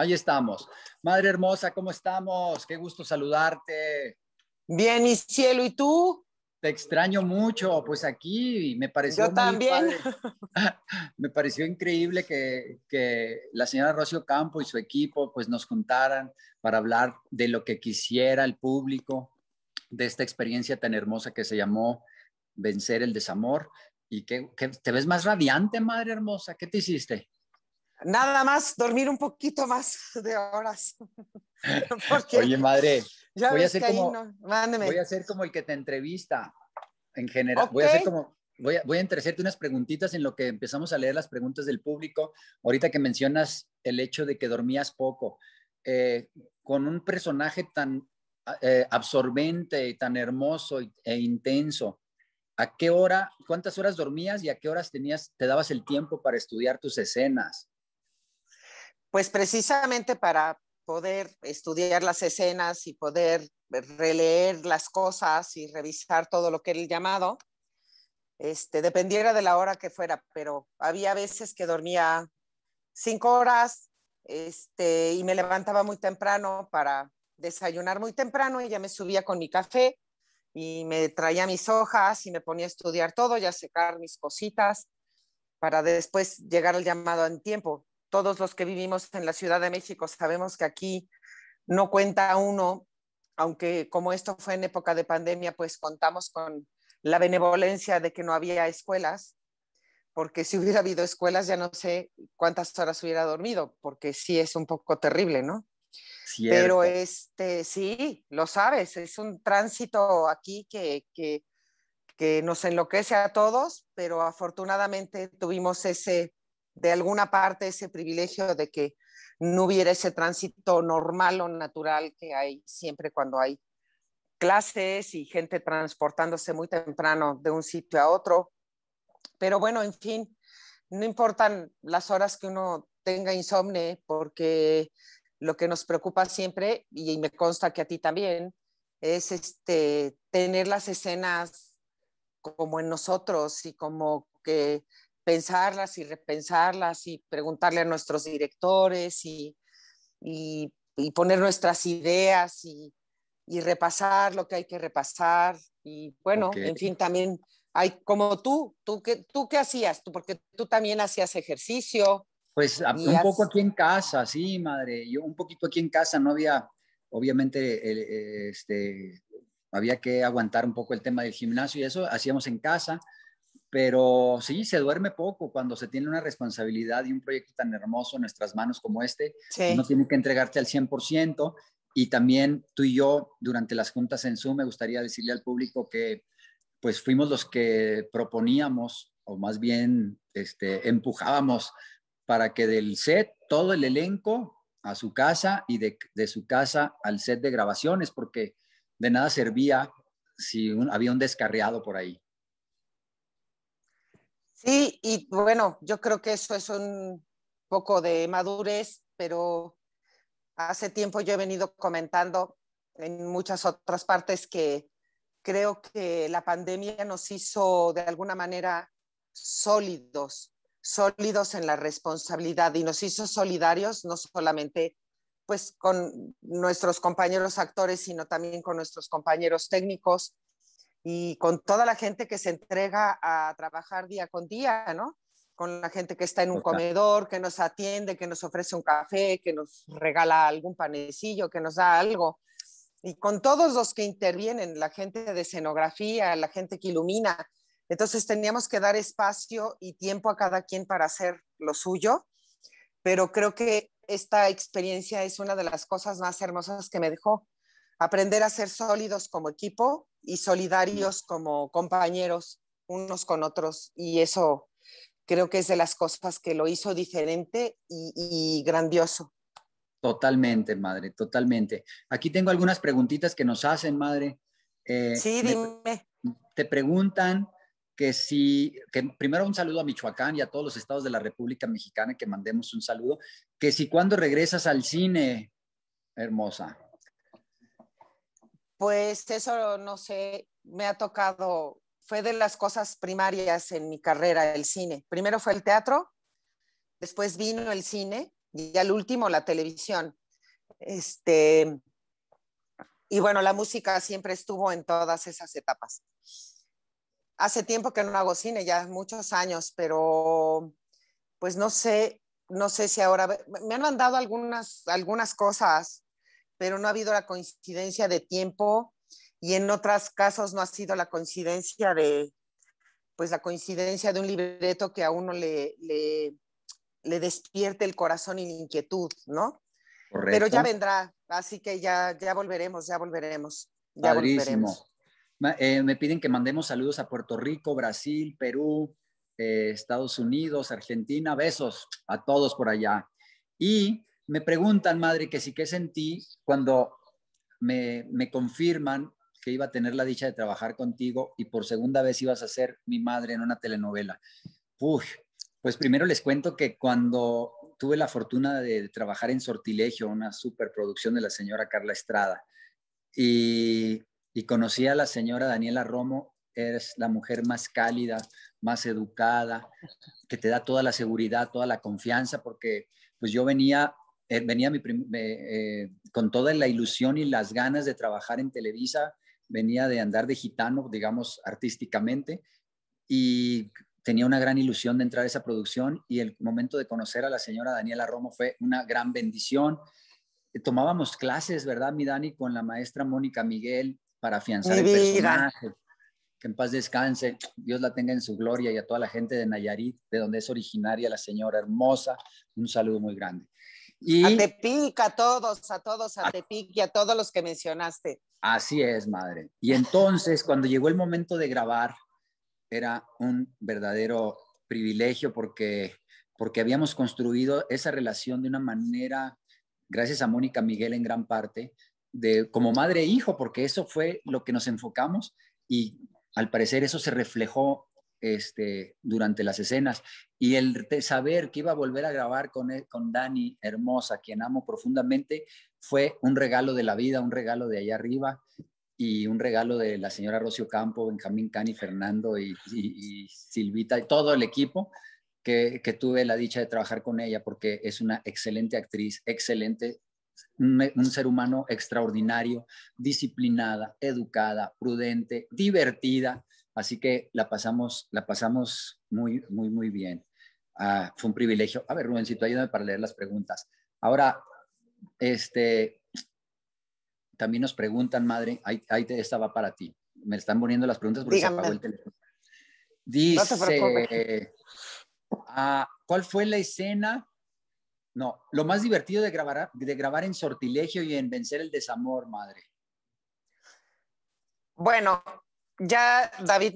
Ahí estamos. Madre hermosa, ¿cómo estamos? Qué gusto saludarte. Bien, mi cielo, ¿y tú? Te extraño mucho, pues aquí me pareció. también. me pareció increíble que, la señora Rocio Campo y su equipo pues nos contaran para hablar de lo que quisiera el público, de esta experiencia tan hermosa que se llamó Vencer el Desamor. Y que, que te ves más radiante, madre hermosa. ¿Qué te hiciste? nada más dormir un poquito más de horas. Oye, madre, ya voy, a ser como, voy a ser como el que te entrevista en general. Voy a hacer voy a, unas preguntitas en lo que empezamos a leer las preguntas del público. Ahorita que mencionas el hecho de que dormías poco, eh, con un personaje tan eh, absorbente, tan hermoso e intenso, ¿a qué hora, cuántas horas dormías y a qué horas tenías, te dabas el tiempo para estudiar tus escenas? Pues precisamente para poder estudiar las escenas y poder releer las cosas y revisar todo lo que era el llamado, este, dependiera de la hora que fuera, pero había veces que dormía cinco horas este, y me levantaba muy temprano para desayunar muy temprano y ya me subía con mi café y me traía mis hojas y me ponía a estudiar todo y a secar mis cositas para después llegar al llamado en tiempo todos los que vivimos en la Ciudad de México sabemos que aquí no cuenta uno, aunque como esto fue en época de pandemia, pues contamos con la benevolencia de que no había escuelas, porque si hubiera habido escuelas ya no sé cuántas horas hubiera dormido, porque sí es un poco terrible, ¿no? Pero este, sí, lo sabes, es un tránsito aquí que, que nos enloquece a todos, pero afortunadamente tuvimos ese de alguna parte ese privilegio de que no hubiera ese tránsito normal o natural que hay siempre cuando hay clases y gente transportándose muy temprano de un sitio a otro. Pero bueno, en fin, no importan las horas que uno tenga insomne porque lo que nos preocupa siempre, y me consta que a ti también, es este, tener las escenas como en nosotros y como que pensarlas y repensarlas y preguntarle a nuestros directores y, y, poner nuestras ideas y, y, repasar lo que hay que repasar. Y bueno, en fin, también hay como tú, tú que tú qué hacías, tú, porque tú también hacías ejercicio. Pues un poco aquí en casa, sí, madre, yo un poquito aquí en casa no había, obviamente, eh, este, había que aguantar un poco el tema del gimnasio y eso hacíamos en casa pero sí, se duerme poco cuando se tiene una responsabilidad y un proyecto tan hermoso en nuestras manos como este. Pues sí. Uno tiene que entregarte al 100% y también tú y yo durante las juntas en Zoom me gustaría decirle al público que pues fuimos los que proponíamos o más bien este, empujábamos para que del set todo el elenco a su casa y de, su casa al set de grabaciones porque de nada servía si había un descarriado por ahí. Sí, y bueno, yo creo que eso es un poco de madurez, pero hace tiempo yo he venido comentando en muchas otras partes que creo que la pandemia nos hizo de alguna manera sólidos, sólidos en la responsabilidad y nos hizo solidarios no solamente pues con nuestros compañeros actores, sino también con nuestros compañeros técnicos, y con toda la gente que se entrega a trabajar día con día, ¿no? Con la gente que está en un comedor, que nos atiende, que nos ofrece un café, que nos regala algún panecillo, que nos da algo. Y con todos los que intervienen, la gente de escenografía, la gente que ilumina. Entonces teníamos que dar espacio y tiempo a cada quien para hacer lo suyo, pero creo que esta experiencia es una de las cosas más hermosas que me dejó aprender a ser sólidos como equipo y solidarios como compañeros unos con otros. Y eso creo que es de las cosas que lo hizo diferente y, grandioso. Totalmente, madre, totalmente. Aquí tengo algunas preguntitas que nos hacen, madre. Eh, sí, dime. Te preguntan que si, que primero un saludo a Michoacán y a todos los estados de la República Mexicana, que mandemos un saludo, que si cuando regresas al cine, hermosa pues eso, no sé, me ha tocado, fue de las cosas primarias en mi carrera, el cine. Primero fue el teatro, después vino el cine y al último la televisión. Este, y bueno, la música siempre estuvo en todas esas etapas. Hace tiempo que no hago cine, ya muchos años, pero pues no sé, no sé si ahora me han mandado algunas, algunas cosas pero no ha habido la coincidencia de tiempo y en otros casos no ha sido la coincidencia de, pues la coincidencia de un libreto que a uno le, le, despierte el corazón y la inquietud, ¿no? Pero ya vendrá, así que ya, ya volveremos, ya volveremos. Ya eh, me piden que mandemos saludos a Puerto Rico, Brasil, Perú, eh, Estados Unidos, Argentina. Besos a todos por allá. Y me preguntan, madre, que sí que sentí cuando me, me, confirman que iba a tener la dicha de trabajar contigo y por segunda vez ibas a ser mi madre en una telenovela. pues primero les cuento que cuando tuve la fortuna de trabajar en Sortilegio, una superproducción de la señora Carla Estrada, y, y conocí a la señora Daniela Romo, eres la mujer más cálida, más educada, que te da toda la seguridad, toda la confianza, porque pues yo venía eh, venía eh, con toda la ilusión y las ganas de trabajar en Televisa, venía de andar de gitano, digamos, artísticamente, y tenía una gran ilusión de entrar a esa producción y el momento de conocer a la señora Daniela Romo fue una gran bendición. Eh, tomábamos clases, ¿verdad, mi Dani, con la maestra Mónica Miguel para afianzar el personaje? Que en paz descanse, Dios la tenga en su gloria y a toda la gente de Nayarit, de donde es originaria la señora hermosa, un saludo muy grande. Y... A Tepic, a todos, a todos, a, ah. Tepic y a todos los que mencionaste. Así es, madre. Y entonces, cuando llegó el momento de grabar, era un verdadero privilegio porque, porque habíamos construido esa relación de una manera, gracias a Mónica Miguel en gran parte, de, como madre e hijo, porque eso fue lo que nos enfocamos y al parecer eso se reflejó este, durante las escenas. Y el saber que iba a volver a grabar con, e, con Dani, hermosa, quien amo profundamente, fue un regalo de la vida, un regalo de allá arriba y un regalo de la señora Rocio Campo, Benjamín Cani, Fernando y, Silvita y todo el equipo que, tuve la dicha de trabajar con ella porque es una excelente actriz, excelente, un ser humano extraordinario, disciplinada, educada, prudente, divertida Así que la pasamos, la pasamos muy, muy, muy bien. Ah, fue un privilegio. A ver, tú ayúdame para leer las preguntas. Ahora, este, también nos preguntan, madre, ahí, ahí esta va para ti. Me están poniendo las preguntas porque se apagó el teléfono. Dice, ah, ¿cuál fue la escena? No, lo más divertido de grabar, de grabar en sortilegio y en vencer el desamor, madre. Bueno, ya David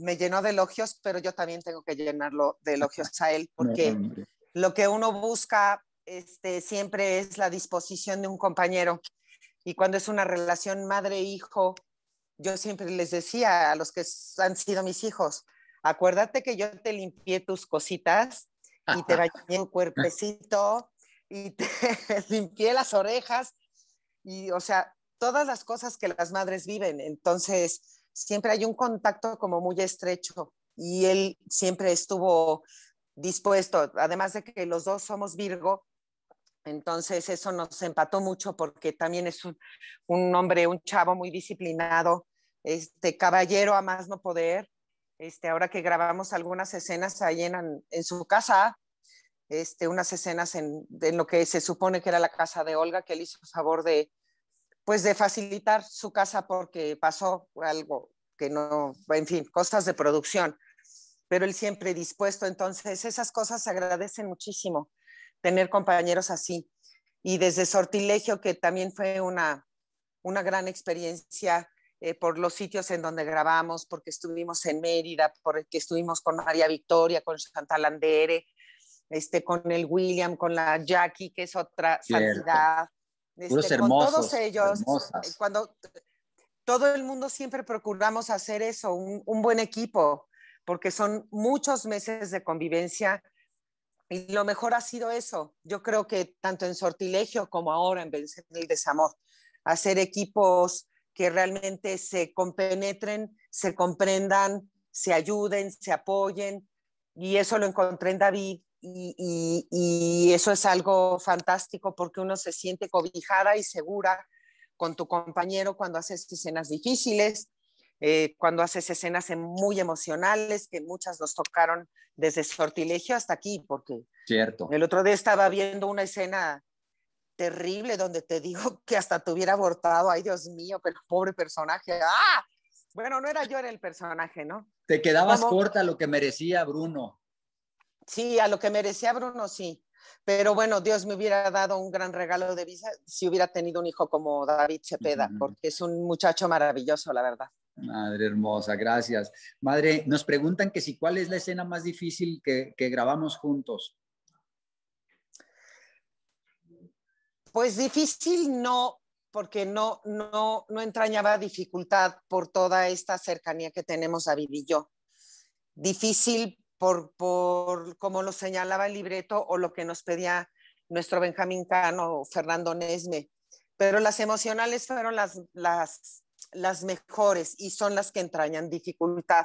me, llenó de elogios, pero yo también tengo que llenarlo de elogios a él, porque lo que uno busca este, siempre es la disposición de un compañero. Y cuando es una relación madre-hijo, yo siempre les decía a los que han sido mis hijos, acuérdate que yo te limpié tus cositas y te bañé un cuerpecito y te limpié las orejas y, o sea, todas las cosas que las madres viven. Entonces, siempre hay un contacto como muy estrecho y él siempre estuvo dispuesto, además de que los dos somos Virgo, entonces eso nos empató mucho porque también es un, hombre, un chavo muy disciplinado, este caballero a más no poder. Este, ahora que grabamos algunas escenas ahí en, en su casa, este, unas escenas en, lo que se supone que era la casa de Olga, que él hizo favor de, pues de facilitar su casa porque pasó algo que no, en fin, cosas de producción, pero él siempre dispuesto, entonces esas cosas se agradecen muchísimo, tener compañeros así. Y desde Sortilegio, que también fue una, una gran experiencia eh, por los sitios en donde grabamos, porque estuvimos en Mérida, porque estuvimos con María Victoria, con Chantal Andere, este, con el William, con la Jackie, que es otra santidad este, con todos ellos, cuando todo el mundo siempre procuramos hacer eso, un, buen equipo, porque son muchos meses de convivencia y lo mejor ha sido eso. Yo creo que tanto en sortilegio como ahora en vencer el desamor, hacer equipos que realmente se compenetren, se comprendan, se ayuden, se apoyen. Y eso lo encontré en David, y, eso es algo fantástico porque uno se siente cobijada y segura con tu compañero cuando haces escenas difíciles, eh, cuando haces escenas muy emocionales, que muchas nos tocaron desde sortilegio hasta aquí, porque Cierto. el otro día estaba viendo una escena terrible donde te digo que hasta te hubiera abortado, ay Dios mío, pero pobre personaje, ah, bueno, no era yo, era el personaje, ¿no? Te quedabas corta lo que merecía Bruno. Sí, a lo que merecía Bruno, sí. Pero bueno, Dios me hubiera dado un gran regalo de visa si hubiera tenido un hijo como David Cepeda, porque es un muchacho maravilloso, la verdad. Madre hermosa, gracias. Madre, nos preguntan que si cuál es la escena más difícil que, grabamos juntos. Pues difícil no, porque no, no, no entrañaba dificultad por toda esta cercanía que tenemos David y yo. Difícil por, por como lo señalaba el libreto o lo que nos pedía nuestro Benjamín Cano, Fernando Nesme. Pero las emocionales fueron las, las, las mejores y son las que entrañan dificultad,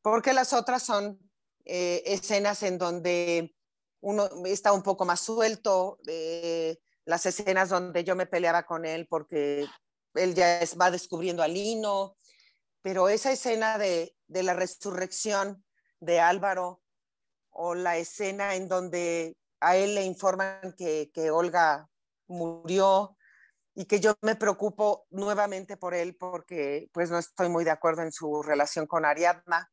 porque las otras son eh, escenas en donde uno está un poco más suelto, eh, las escenas donde yo me peleaba con él porque él ya es, va descubriendo a Lino, pero esa escena de, de la resurrección de Álvaro o la escena en donde a él le informan que, Olga murió y que yo me preocupo nuevamente por él porque pues no estoy muy de acuerdo en su relación con Ariadna,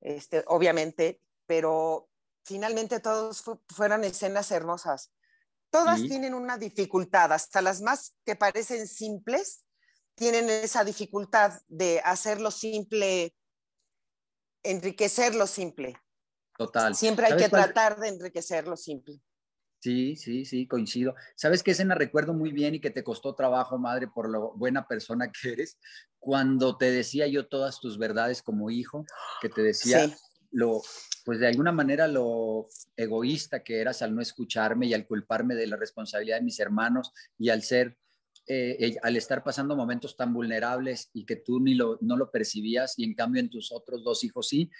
este, obviamente, pero finalmente todos fueron escenas hermosas. Todas tienen una dificultad, hasta las más que parecen simples, tienen esa dificultad de hacerlo simple enriquecer lo simple. Total. Siempre hay que tratar de enriquecer lo simple. Sí, sí, sí, coincido. ¿Sabes qué escena recuerdo muy bien y que te costó trabajo, madre, por lo buena persona que eres? Cuando te decía yo todas tus verdades como hijo, que te decía lo, pues de alguna manera lo egoísta que eras al no escucharme y al culparme de la responsabilidad de mis hermanos y al ser eh, al estar pasando momentos tan vulnerables y que tú ni lo, no lo percibías y en cambio en tus otros dos hijos sí,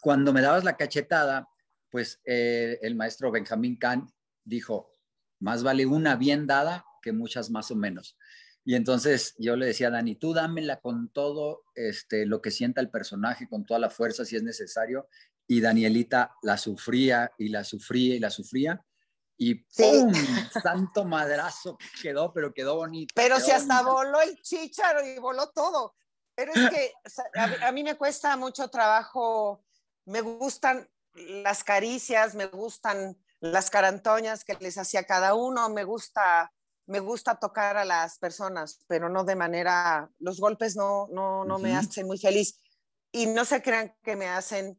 cuando me dabas la cachetada, pues eh, el maestro Benjamín Kahn dijo, más vale una bien dada que muchas más o menos. Y entonces yo le decía a Dani, tú dámela con todo este, lo que sienta el personaje, con toda la fuerza si es necesario. Y Danielita la sufría y la sufría y la sufría y ¡pum! Santo madrazo quedó, pero quedó bonito. Pero si hasta voló el chícharo y voló todo. Pero es que a, mí me cuesta mucho trabajo, me gustan las caricias, me gustan las carantoñas que les hacía cada uno, me gusta, me gusta tocar a las personas, pero no de manera, los golpes no, no, no me hacen muy feliz. Y no se crean que me hacen,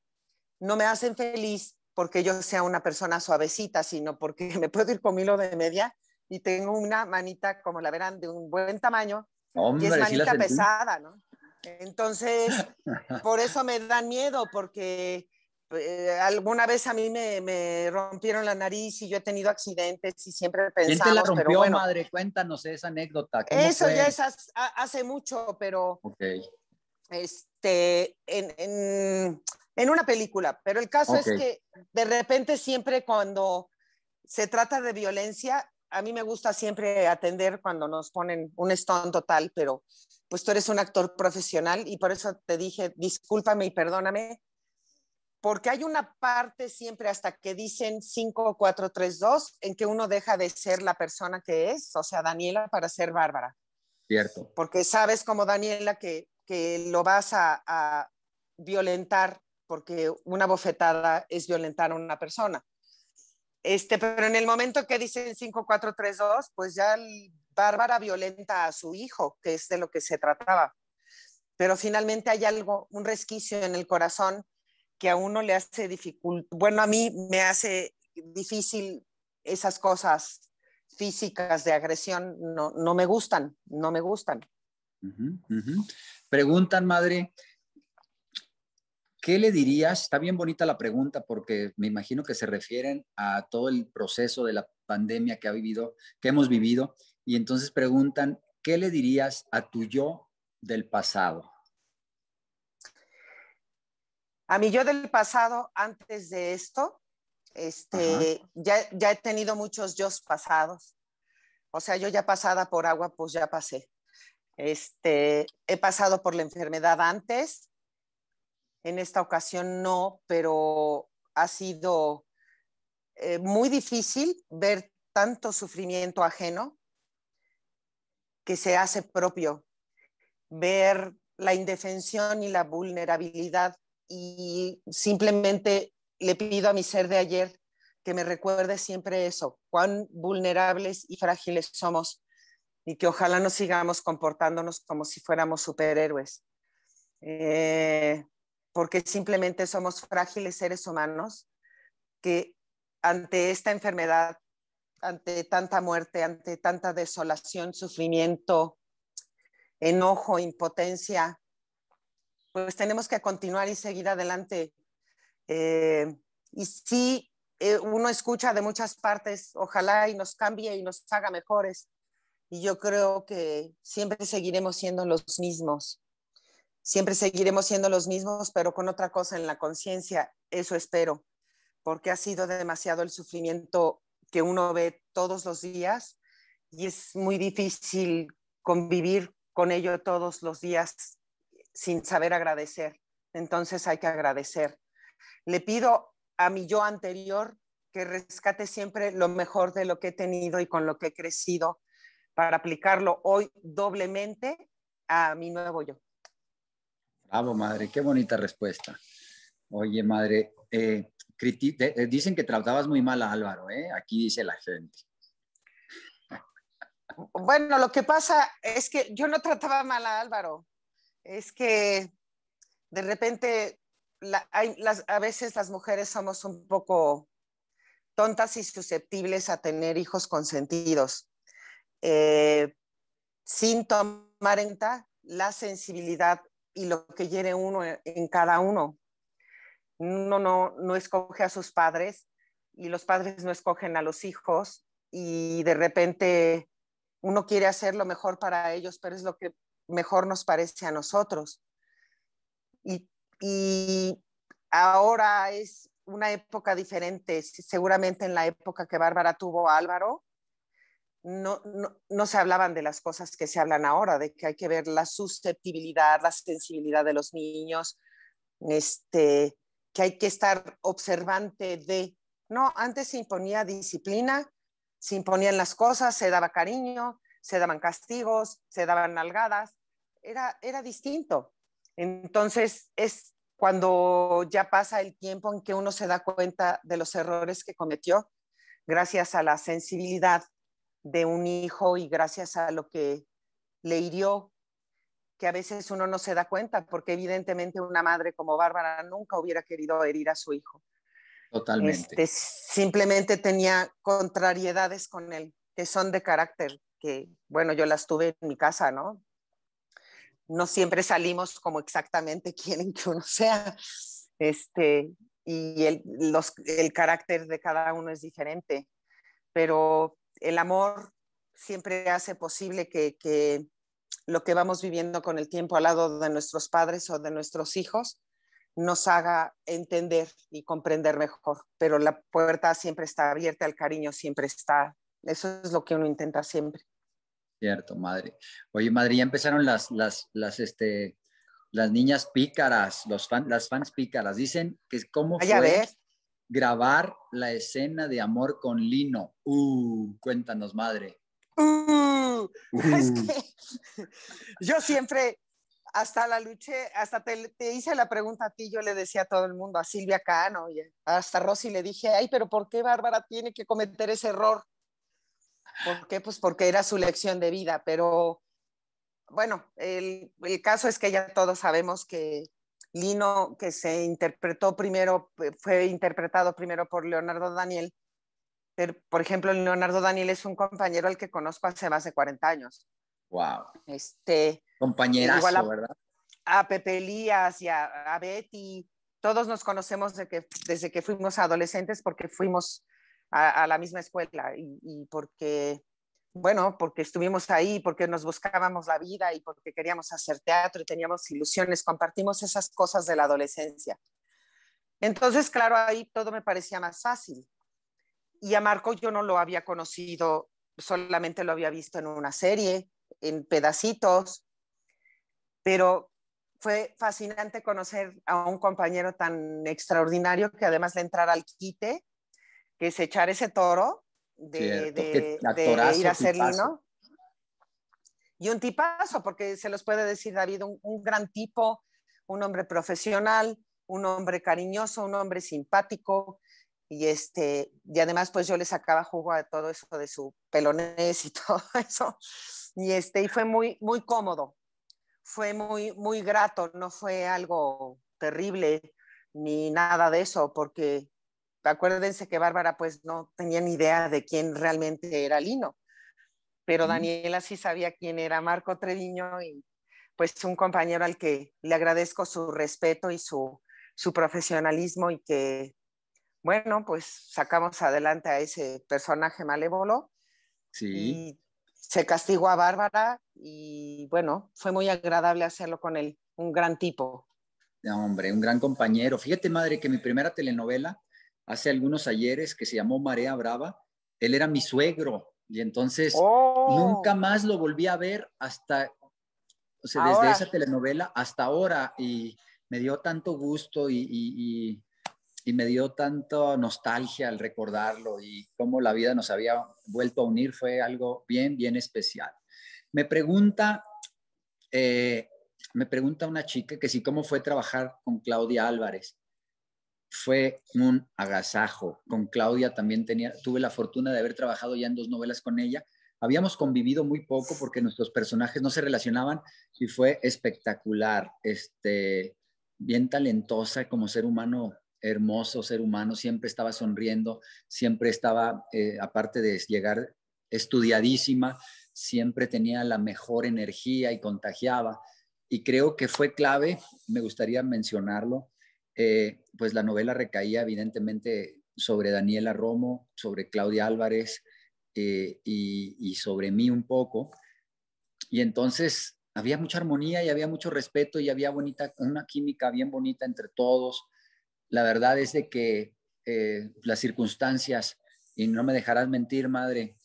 no me hacen feliz porque yo sea una persona suavecita, sino porque me puedo ir con hilo de media y tengo una manita, como la verán, de un buen tamaño. Hombre, es manita pesada, ¿no? Entonces, por eso me dan miedo, porque eh, alguna vez a mí me, rompieron la nariz y yo he tenido accidentes y siempre pensamos, ¿Quién te la rompió, madre? Cuéntanos esa anécdota. Eso ya es hace mucho, pero Ok. este, en, en una película, pero el caso es que de repente siempre cuando se trata de violencia, a mí me gusta siempre atender cuando nos ponen un stone total, pero pues tú eres un actor profesional y por eso te dije, discúlpame y perdóname, porque hay una parte siempre hasta que dicen 5, 4, 3, 2, en que uno deja de ser la persona que es, o sea, Daniela, para ser Bárbara. Cierto. Porque sabes como Daniela que, que lo vas a violentar porque una bofetada es violentar a una persona. Este, pero en el momento que dicen 5432, pues ya Bárbara violenta a su hijo, que es de lo que se trataba. Pero finalmente hay algo, un resquicio en el corazón que a uno le hace difícil. bueno, a mí me hace difícil esas cosas físicas de agresión, no, no me gustan, no me gustan. Preguntan, madre, ¿qué le dirías? Está bien bonita la pregunta porque me imagino que se refieren a todo el proceso de la pandemia que ha vivido, que hemos vivido, y entonces preguntan, ¿qué le dirías a tu yo del pasado? A mi yo del pasado antes de esto, este, ya, he tenido muchos yo pasados. O sea, yo ya pasada por agua, pues ya pasé. Este, he pasado por la enfermedad antes, en esta ocasión no, pero ha sido eh, muy difícil ver tanto sufrimiento ajeno que se hace propio, ver la indefensión y la vulnerabilidad y simplemente le pido a mi ser de ayer que me recuerde siempre eso, cuán vulnerables y frágiles somos y que ojalá no sigamos comportándonos como si fuéramos superhéroes. Eh, porque simplemente somos frágiles seres humanos que ante esta enfermedad, ante tanta muerte, ante tanta desolación, sufrimiento, enojo, impotencia, pues tenemos que continuar y seguir adelante. Eh, y si eh, uno escucha de muchas partes, ojalá y nos cambie y nos haga mejores. Y yo creo que siempre seguiremos siendo los mismos siempre seguiremos siendo los mismos, pero con otra cosa en la conciencia, eso espero, porque ha sido demasiado el sufrimiento que uno ve todos los días y es muy difícil convivir con ello todos los días sin saber agradecer. Entonces hay que agradecer. Le pido a mi yo anterior que rescate siempre lo mejor de lo que he tenido y con lo que he crecido para aplicarlo hoy doblemente a mi nuevo yo. Bravo, madre, qué bonita respuesta. Oye, madre, eh, eh, dicen que tratabas muy mal a Álvaro, ¿eh? Aquí dice la gente. Bueno, lo que pasa es que yo no trataba mal a Álvaro. Es que de repente a veces las mujeres somos un poco tontas y susceptibles a tener hijos consentidos, eh, sin tomar en cuenta la sensibilidad y lo que quiere uno en cada uno. Uno no, no escoge a sus padres y los padres no escogen a los hijos y de repente uno quiere hacer lo mejor para ellos, pero es lo que mejor nos parece a nosotros. Y, y ahora es una época diferente, seguramente en la época que Bárbara tuvo Álvaro, no, no, se hablaban de las cosas que se hablan ahora, de que hay que ver la susceptibilidad, la sensibilidad de los niños, este, que hay que estar observante de... No, antes se imponía disciplina, se imponían las cosas, se daba cariño, se daban castigos, se daban nalgadas, era, era distinto. Entonces es cuando ya pasa el tiempo en que uno se da cuenta de los errores que cometió, gracias a la sensibilidad de un hijo y gracias a lo que le hirió, que a veces uno no se da cuenta, porque evidentemente una madre como Bárbara nunca hubiera querido herir a su hijo. Totalmente. Este, simplemente tenía contrariedades con él, que son de carácter, que bueno, yo las tuve en mi casa, ¿no? No siempre salimos como exactamente quieren que uno sea. Este, y el, los, el carácter de cada uno es diferente. Pero el amor siempre hace posible que, lo que vamos viviendo con el tiempo al lado de nuestros padres o de nuestros hijos nos haga entender y comprender mejor, pero la puerta siempre está abierta, al cariño siempre está. Eso es lo que uno intenta siempre. Cierto, madre. Oye, madre, ya empezaron las, las, las, este, las niñas pícaras, los fan, las fans pícaras. Dicen que cómo como ah, fue grabar la escena de amor con Lino. Uh, cuéntanos, madre. Uh, uh. yo siempre, hasta la luché, hasta te, hice la pregunta a ti, yo le decía a todo el mundo, a Silvia Cano, hasta Rosy le dije, ay, pero ¿por qué Bárbara tiene que cometer ese error? ¿Por qué? Pues porque era su lección de vida, pero bueno, el caso es que ya todos sabemos que Lino, que se interpretó primero, eh, fue interpretado primero por Leonardo Daniel. por ejemplo, Leonardo Daniel es un compañero al que conozco hace más de 40 años. Wow. Este, Compañerazo, igual a, ¿verdad? A Pepe Lías y a, Betty. Todos nos conocemos de que, desde que fuimos adolescentes porque fuimos a, la misma escuela y porque bueno, porque estuvimos ahí, porque nos buscábamos la vida y porque queríamos hacer teatro y teníamos ilusiones, compartimos esas cosas de la adolescencia. Entonces, claro, ahí todo me parecía más fácil. Y a Marco yo no lo había conocido, solamente lo había visto en una serie, en pedacitos, pero fue fascinante conocer a un compañero tan extraordinario que además de entrar al quite, que es echar ese toro, de, ir a hacerlo Y un tipazo, porque se los puede decir David, un, un gran tipo, un hombre profesional, un hombre cariñoso, un hombre simpático, y este y además pues yo le sacaba jugo a todo eso de su pelonés y todo eso y este y fue muy muy cómodo fue muy muy grato no fue algo terrible ni nada de eso porque acuérdense que Bárbara pues no tenía ni idea de quién realmente era Lino, pero Daniela sí sabía quién era Marco Treviño y pues un compañero al que le agradezco su respeto y su, profesionalismo y que, bueno, pues sacamos adelante a ese personaje malévolo. Sí. se castigó a Bárbara y bueno, fue muy agradable hacerlo con él, un gran tipo. hombre, un gran compañero. Fíjate, madre, que mi primera telenovela hace algunos ayeres que se llamó Marea Brava. Él era mi suegro y entonces oh. nunca más lo volví a ver hasta, o sea, desde esa telenovela hasta ahora y me dio tanto gusto y, me dio tanta nostalgia al recordarlo y cómo la vida nos había vuelto a unir fue algo bien, bien especial. Me pregunta, eh, me pregunta una chica que si cómo fue trabajar con Claudia Álvarez fue un agasajo. Con Claudia también tenía, tuve la fortuna de haber trabajado ya en dos novelas con ella. Habíamos convivido muy poco porque nuestros personajes no se relacionaban y fue espectacular. Este, bien talentosa como ser humano, hermoso ser humano, siempre estaba sonriendo, siempre estaba, eh, aparte de llegar estudiadísima, siempre tenía la mejor energía y contagiaba. Y creo que fue clave, me gustaría mencionarlo, eh, pues la novela recaía evidentemente sobre Daniela Romo, sobre Claudia Álvarez eh, y, sobre mí un poco. Y entonces había mucha armonía y había mucho respeto y había bonita, una química bien bonita entre todos. La verdad es de que eh, las circunstancias, y no me dejarás mentir, madre,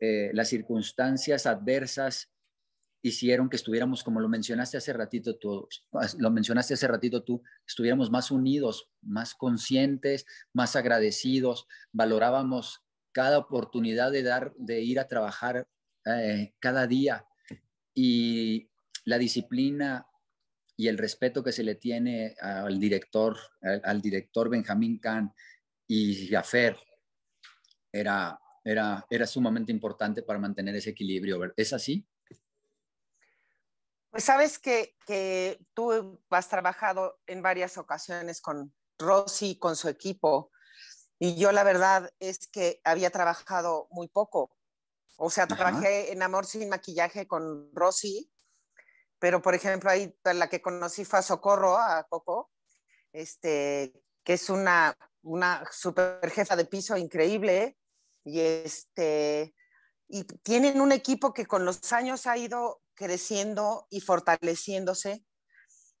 las circunstancias adversas hicieron que estuviéramos, como lo mencionaste hace ratito tú, lo mencionaste hace ratito tú, estuviéramos más unidos, más conscientes, más agradecidos, valorábamos cada oportunidad de dar, de ir a trabajar eh, cada día y la disciplina y el respeto que se le tiene al director, al, director Benjamín Kahn y a era, era, era sumamente importante para mantener ese equilibrio. ¿Es así? Pues, sabes que, tú has trabajado en varias ocasiones con Rosy, con su equipo, y yo la verdad es que había trabajado muy poco. O sea, trabajé en Amor sin maquillaje con Rosy, pero por ejemplo ahí la que conocí fue a Socorro, a Coco, este, que es una, una super jefa de piso increíble, y este, y tienen un equipo que con los años ha ido creciendo y fortaleciéndose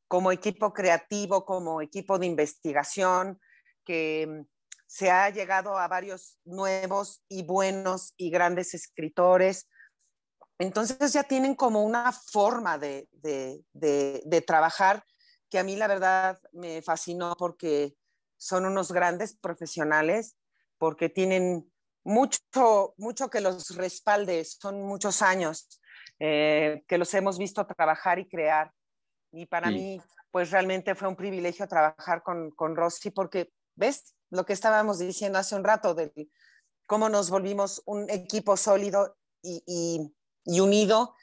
como equipo creativo, como equipo de investigación, que mm, se ha llegado a varios nuevos y buenos y grandes escritores. Entonces ya tienen como una forma de, trabajar que a mí la verdad me fascinó porque son unos grandes profesionales, porque tienen mucho, mucho que los respalde, son muchos años eh, que los hemos visto trabajar y crear. Y para mí, pues realmente fue un privilegio trabajar con, con Rossi porque, ¿ves? Lo que estábamos diciendo hace un rato de cómo nos volvimos un equipo sólido y, unido,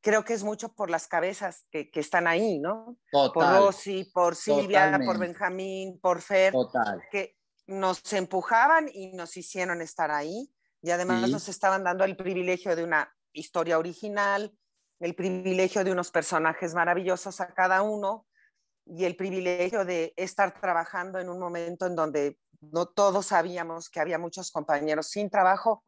creo que es mucho por las cabezas que, están ahí, ¿no? por Rossi, por Silvia, por Benjamín, por Fer, que nos empujaban y nos hicieron estar ahí y además nos estaban dando el privilegio de una historia original, el privilegio de unos personajes maravillosos a cada uno y el privilegio de estar trabajando en un momento en donde no todos sabíamos que había muchos compañeros sin trabajo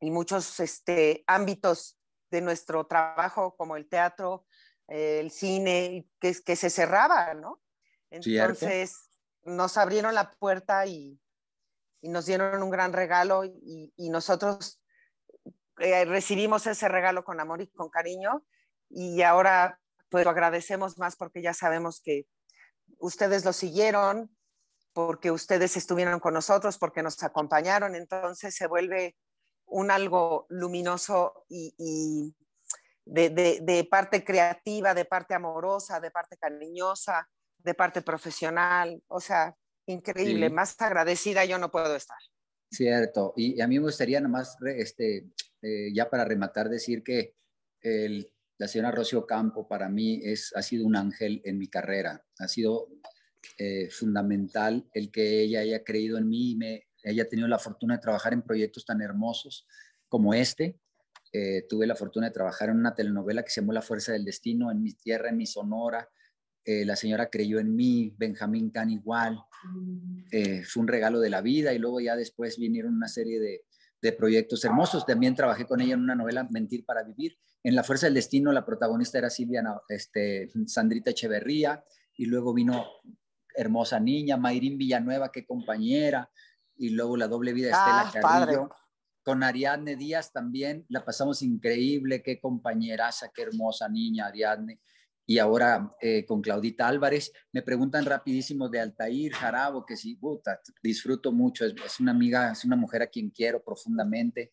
y muchos este, ámbitos de nuestro trabajo como el teatro, el cine, que, que se cerraba, ¿no? Entonces nos abrieron la puerta y, nos dieron un gran regalo y nosotros eh, recibimos ese regalo con amor y con cariño y ahora pues lo agradecemos más porque ya sabemos que ustedes lo siguieron, porque ustedes estuvieron con nosotros, porque nos acompañaron, entonces se vuelve un algo luminoso y, de, parte creativa, de parte amorosa, de parte cariñosa, de parte profesional, o sea, increíble, más agradecida yo no puedo estar. Cierto, y a mí me gustaría nomás este, eh, ya para rematar, decir que la señora Rocío Campo para mí es, ha sido un ángel en mi carrera. Ha sido eh, fundamental el que ella haya creído en mí y me haya tenido la fortuna de trabajar en proyectos tan hermosos como este. Eh, tuve la fortuna de trabajar en una telenovela que se llamó La Fuerza del Destino, en mi tierra, en mi Sonora. la señora creyó en mí, Benjamín Can igual. Mm. fue un regalo de la vida y luego ya después vinieron una serie de, de proyectos hermosos. También trabajé con ella en una novela, Mentir para Vivir. En La Fuerza del Destino, la protagonista era Silvia, este, Sandrita Echeverría, y luego vino Hermosa Niña, Mayrín Villanueva, qué compañera, y luego La Doble Vida de ah, Estela Carrillo. Con Ariadne Díaz también la pasamos increíble, qué compañeraza, qué hermosa niña Ariadne y ahora eh, con Claudita Álvarez. Me preguntan rapidísimo de Altair Jarabo, que sí, disfruto mucho, es, una amiga, es una mujer a quien quiero profundamente,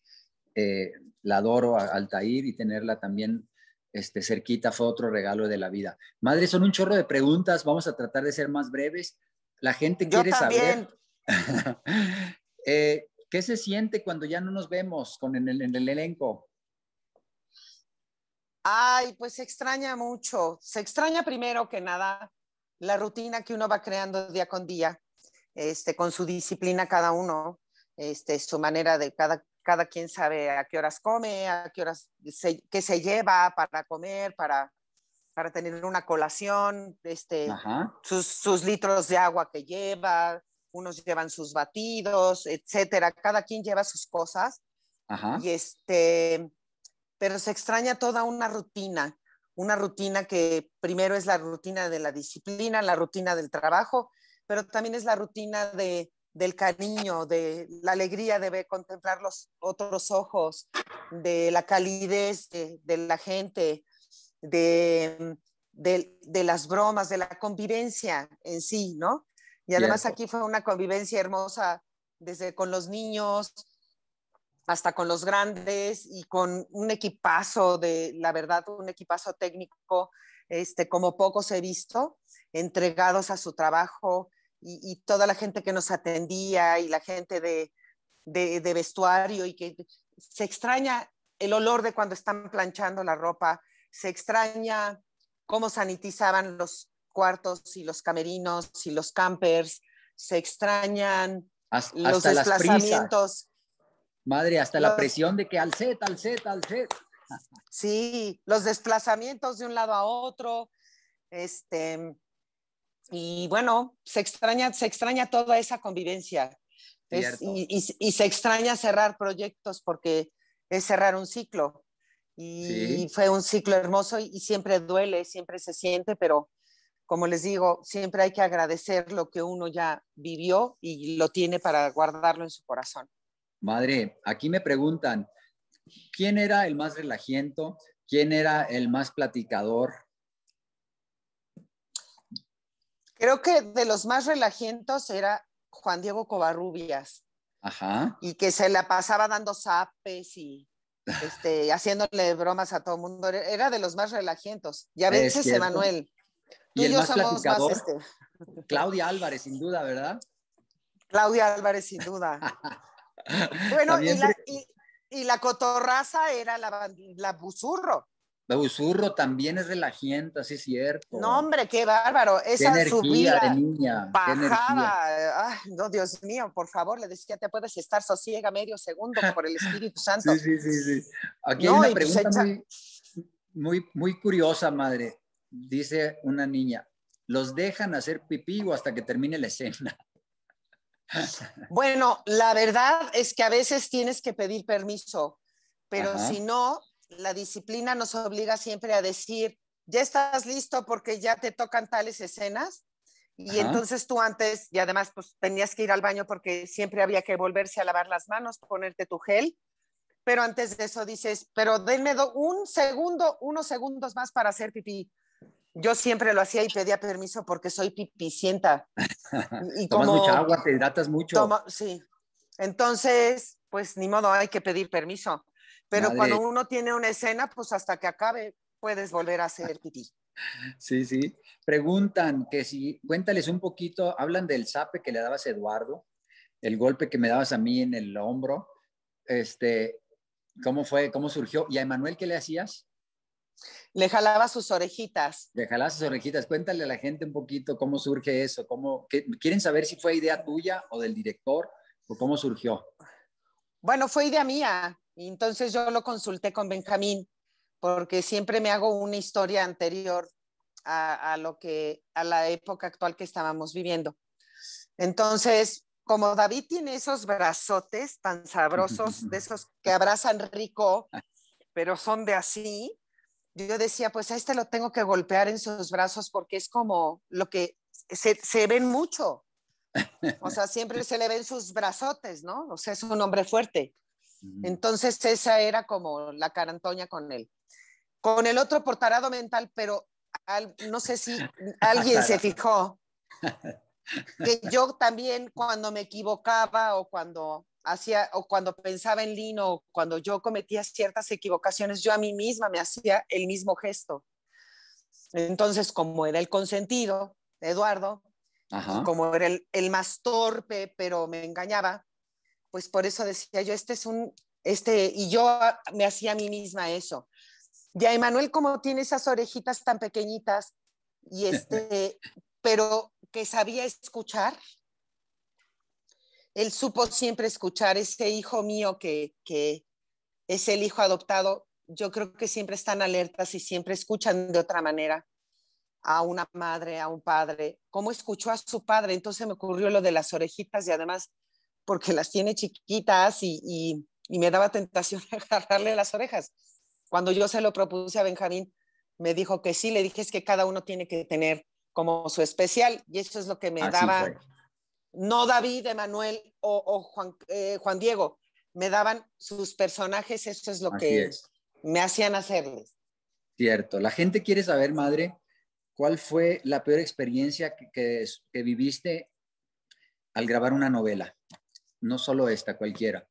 eh, la adoro a Altair y tenerla también este, cerquita fue otro regalo de la vida. Madre, son un chorro de preguntas, vamos a tratar de ser más breves. La gente quiere saber. Eh, ¿Qué se siente cuando ya no nos vemos con en el elenco? Ay, pues se extraña mucho. Se extraña primero que nada la rutina que uno va creando día con día, este, con su disciplina cada uno, este, su manera de cada, cada quien sabe a qué horas come, a qué horas se, qué se lleva para comer, para, para tener una colación, este, sus, litros de agua que lleva, unos llevan sus batidos, etcétera. Cada quien lleva sus cosas. Ajá. Y este pero se extraña toda una rutina, una rutina que primero es la rutina de la disciplina, la rutina del trabajo, pero también es la rutina del cariño, de la alegría de contemplar los otros ojos, de la calidez de, la gente, de, las bromas, de la convivencia en sí, ¿no? Y además aquí fue una convivencia hermosa desde con los niños, hasta con los grandes y con un equipazo de, la verdad, un equipazo técnico, este, como pocos he visto, entregados a su trabajo y, toda la gente que nos atendía y la gente de, vestuario y que se extraña el olor de cuando están planchando la ropa, se extraña cómo sanitizaban los cuartos y los camerinos y los campers, se extrañan los desplazamientos Madre, hasta la presión de que al set, al set, al set. Sí, los desplazamientos de un lado a otro, este, y bueno, se extraña, se extraña toda esa convivencia. y, se extraña cerrar proyectos porque es cerrar un ciclo. Y fue un ciclo hermoso y siempre duele, siempre se siente, pero como les digo, siempre hay que agradecer lo que uno ya vivió y lo tiene para guardarlo en su corazón. Madre, aquí me preguntan, ¿quién era el más relajiento? ¿Quién era el más platicador? Creo que de los más relajientos era Juan Diego Covarrubias. Ajá. Y que se la pasaba dando zapes y este, haciéndole bromas a todo el mundo. Era de los más relajientos. Ya a veces Emanuel. y, el más platicador, este, Claudia Álvarez, sin duda, ¿verdad? Claudia Álvarez, sin duda. Bueno, y la, cotorraza era la, la busurro. La busurro también es de la gente así es cierto. No, hombre, qué bárbaro. Esa su subida, de niña. Bajaba. no, Dios mío, por favor, le decía, te puedes estar sosiega medio segundo por el Espíritu Santo. sí, sí, sí, Aquí hay una pues pregunta muy, muy, muy curiosa, madre. Dice una niña, los dejan hacer pipí o hasta que termine la escena. Bueno, la verdad es que a veces tienes que pedir permiso, pero si no, la disciplina nos obliga siempre a decir, ya estás listo porque ya te tocan tales escenas. Y entonces tú antes, y además pues tenías que ir al baño porque siempre había que volverse a lavar las manos, ponerte tu gel, pero antes de eso dices, pero denme un segundo, unos segundos más para hacer pipí. Yo siempre lo hacía y pedía permiso porque soy pipicienta. Y Tomas mucha agua, te hidratas mucho. sí. Entonces, pues ni modo, hay que pedir permiso. Pero cuando uno tiene una escena, pues hasta que acabe puedes volver a hacer pipí. Sí, sí. Preguntan que si, cuéntales un poquito, hablan del sape que le dabas a Eduardo, el golpe que me dabas a mí en el hombro, este, cómo fue, cómo surgió, y a Emanuel, ¿qué le hacías? Le jalaba sus orejitas. Le jalaba sus orejitas. Cuéntale a la gente un poquito cómo surge eso, cómo, quieren saber si fue idea tuya o del director o cómo surgió. Bueno, fue idea mía. entonces yo lo consulté con Benjamín porque siempre me hago una historia anterior a, lo que a la época actual que estábamos viviendo. Entonces, como David tiene esos brazotes tan sabrosos, de esos que abrazan rico, pero son de así, yo decía, pues a este lo tengo que golpear en sus brazos porque es como lo que se, ven mucho. O sea, siempre se le ven sus brazotes, ¿no? O sea, es un hombre fuerte. Entonces, esa era como la carantoña con él. Con el otro portarado mental, pero no sé si alguien se fijó que yo también cuando me equivocaba o cuando hacía, o cuando pensaba en Lino, cuando yo cometía ciertas equivocaciones, yo a mí misma me hacía el mismo gesto. Entonces, como era el consentido, Eduardo, pues, como era el, más torpe, pero me engañaba, pues por eso decía yo, este es un, este, y yo me hacía a mí misma eso. Ya Emanuel, como tiene esas orejitas tan pequeñitas, y este, pero que sabía escuchar, él supo siempre escuchar. Ese hijo mío que, que es el hijo adoptado, yo creo que siempre están alertas y siempre escuchan de otra manera a una madre, a un padre, cómo escuchó a su padre. Entonces me ocurrió lo de las orejitas y además porque las tiene chiquitas y, y, me daba tentación agarrarle las orejas. Cuando yo se lo propuse a Benjamín, me dijo que sí, le dije es que cada uno tiene que tener como su especial y eso es lo que me daba no David, Emanuel o, Juan, eh, Juan, Diego, me daban sus personajes, eso es lo que me hacían hacerles. Cierto, la gente quiere saber, madre, cuál fue la peor experiencia que, viviste al grabar una novela, no solo esta, cualquiera.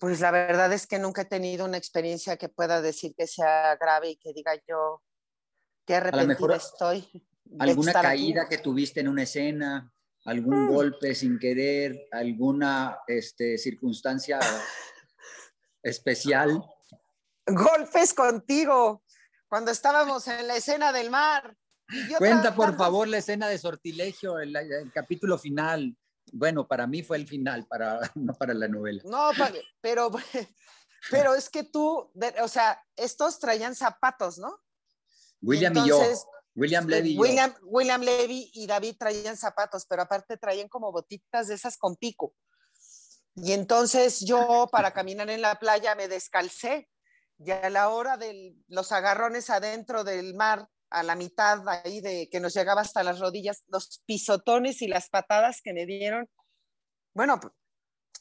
Pues la verdad es que nunca he tenido una experiencia que pueda decir que sea grave y que diga yo qué arrepentida estoy alguna caída que tuviste en una escena, algún mm. golpe sin querer, alguna este, circunstancia especial. Golpes contigo cuando estábamos en la escena del mar. Cuenta por favor la escena de sortilegio, el, capítulo final. Bueno, para mí fue el final, para, no para la novela. No, pero, pero es que tú, o sea, estos traían zapatos, ¿no? William y yo William este, Levy. William, Levy y David traían zapatos, pero aparte traían como botitas de esas con pico. Y entonces yo para caminar en la playa me descalcé y a la hora de los agarrones adentro del mar, a la mitad ahí de que nos llegaba hasta las rodillas, los pisotones y las patadas que me dieron, bueno, pues,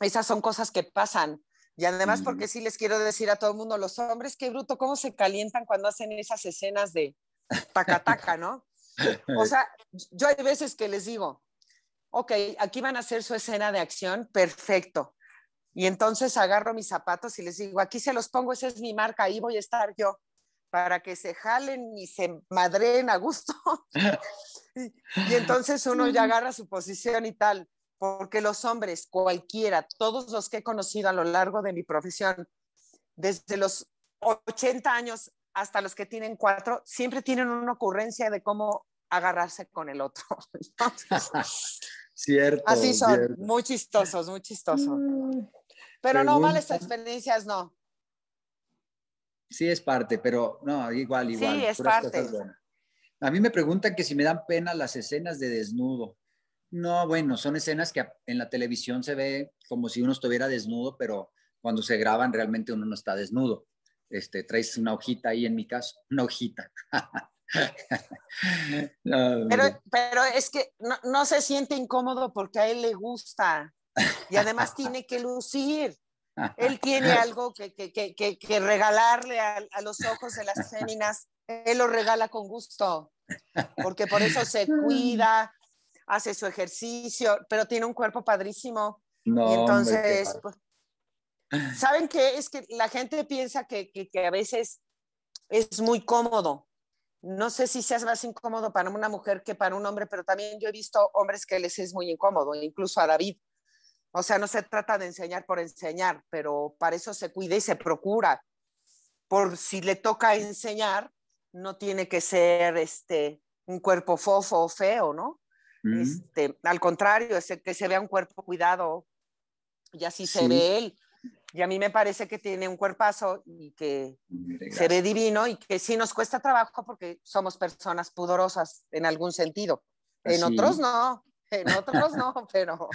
esas son cosas que pasan. Y además, porque sí les quiero decir a todo el mundo, los hombres, qué bruto, cómo se calientan cuando hacen esas escenas de, taca, taca, ¿no? O sea, yo hay veces que les digo, ok, aquí van a hacer su escena de acción, perfecto. Y entonces agarro mis zapatos y les digo, aquí se los pongo, esa es mi marca, ahí voy a estar yo, para que se jalen y se madreen a gusto. y, y entonces uno ya agarra su posición y tal, porque los hombres, cualquiera, todos los que he conocido a lo largo de mi profesión, desde los 80 años hasta los que tienen cuatro, siempre tienen una ocurrencia de cómo agarrarse con el otro. cierto. Así son, muy chistosos, muy chistosos. Mm, pero no, malas experiencias no. Sí, es parte, pero no, igual, igual. Sí, es parte. A mí me preguntan que si me dan pena las escenas de desnudo. No, bueno, son escenas que en la televisión se ve como si uno estuviera desnudo, pero cuando se graban realmente uno no está desnudo este, traes una hojita ahí en mi caso, una hojita. pero, es que no, se siente incómodo porque a él le gusta y además tiene que lucir. Él tiene algo que, regalarle a, los ojos de las féminas. Él lo regala con gusto, porque por eso se cuida, hace su ejercicio, pero tiene un cuerpo padrísimo. y entonces, ¿Saben qué? Es que la gente piensa que, a veces es muy cómodo. No sé si seas más incómodo para una mujer que para un hombre, pero también yo he visto hombres que les es muy incómodo, incluso a David. O sea, no se trata de enseñar por enseñar, pero para eso se cuida y se procura. Por si le toca enseñar, no tiene que ser este un cuerpo fofo o feo, ¿no? Este, al contrario, es que se vea un cuerpo cuidado y así se ve él. Y a mí me parece que tiene un cuerpazo y que se ve divino y que sí nos cuesta trabajo porque somos personas pudorosas en algún sentido. Pues en otros no, en otros no, pero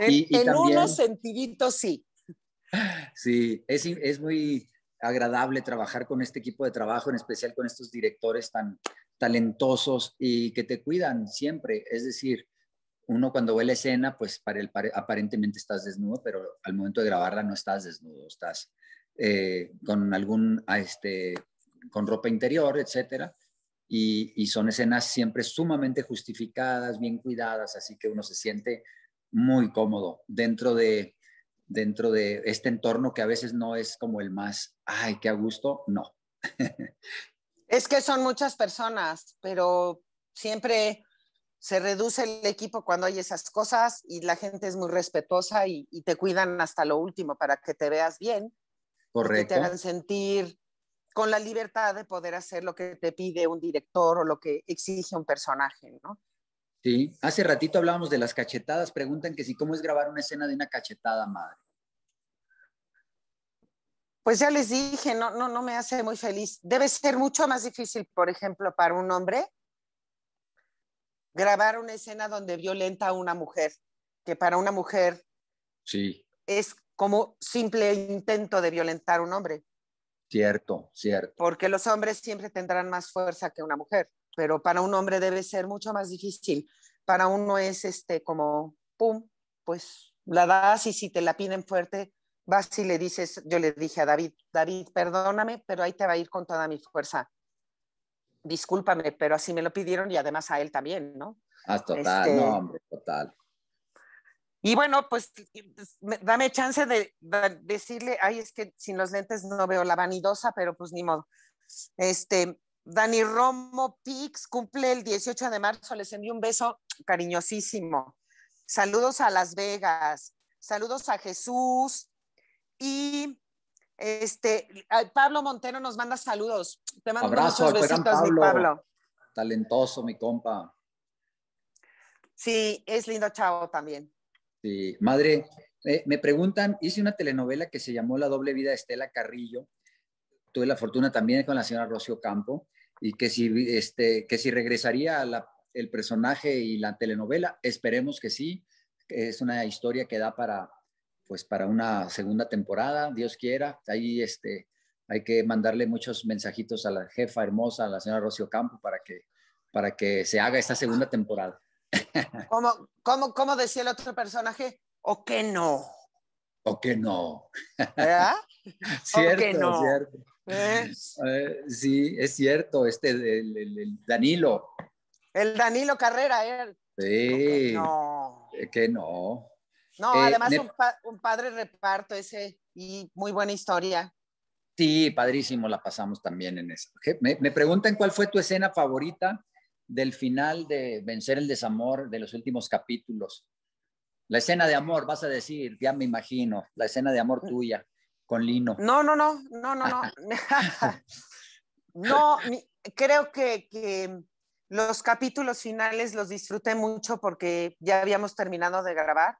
en, unos sentiditos sí. Sí, es, es muy agradable trabajar con este equipo de trabajo, en especial con estos directores tan talentosos y que te cuidan siempre. Es decir, uno cuando ve la escena, pues para el, aparentemente estás desnudo, pero al momento de grabarla no estás desnudo, estás eh, con algún, ah, este, con ropa interior, etcétera. Y, son escenas siempre sumamente justificadas, bien cuidadas, así que uno se siente muy cómodo dentro de, dentro de este entorno que a veces no es como el más, ay, qué a gusto, no. es que son muchas personas, pero siempre se reduce el equipo cuando hay esas cosas y la gente es muy respetuosa y, te cuidan hasta lo último para que te veas bien. Correcto. te hagan sentir con la libertad de poder hacer lo que te pide un director o lo que exige un personaje, ¿no? Sí, hace ratito hablábamos de las cachetadas, preguntan que si cómo es grabar una escena de una cachetada, madre. Pues ya les dije, no, no, no me hace muy feliz. Debe ser mucho más difícil, por ejemplo, para un hombre grabar una escena donde violenta a una mujer, que para una mujer es como simple intento de violentar a un hombre. Cierto, cierto. Porque los hombres siempre tendrán más fuerza que una mujer, pero para un hombre debe ser mucho más difícil. Para uno es este como, pum, pues la das y si te la piden fuerte, vas y le dices, yo le dije a David, David, perdóname, pero ahí te va a ir con toda mi fuerza discúlpame, pero así me lo pidieron y además a él también, ¿no? Ah, total, no, este hombre, total. Y bueno, pues, pues dame chance de, decirle, ay, es que sin los lentes no veo la vanidosa, pero pues ni modo. Este, Dani Romo Pix cumple el 18 de marzo, les envío un beso cariñosísimo. Saludos a Las Vegas, saludos a Jesús y este, Pablo Montero nos manda saludos. Talentoso, mi compa. Sí, es lindo chao también. Sí, madre, me preguntan, hice una telenovela que se llamó La doble vida de Estela Carrillo. Tuve la fortuna también con la señora Rocío Campo y que si, este, que si regresaría el personaje y la telenovela, esperemos que sí. Es una historia que da para, pues para una segunda temporada, Dios quiera. Ahí este, hay que mandarle muchos mensajitos a la jefa hermosa, a la señora Rocío Campo, para que, para que se haga esta segunda temporada. ¿Cómo, decía el otro personaje? ¿O que no? ¿O que no? ¿Verdad? cierto, cierto. ¿Eh? Eh, sí, es cierto, este, el, Danilo. El Danilo Carrera, él. ¿eh? Sí. Que no. Que no. No, eh, además un, padre reparto ese y muy buena historia. Sí, padrísimo, la pasamos también en eso. Me, preguntan cuál fue tu escena favorita del final de Vencer el Desamor de los últimos capítulos. La escena de amor, vas a decir, ya me imagino, la escena de amor mm. tuya con Lino. No, no, no, no, no, no. no, creo que, que, los capítulos finales los disfruté mucho porque ya habíamos terminado de grabar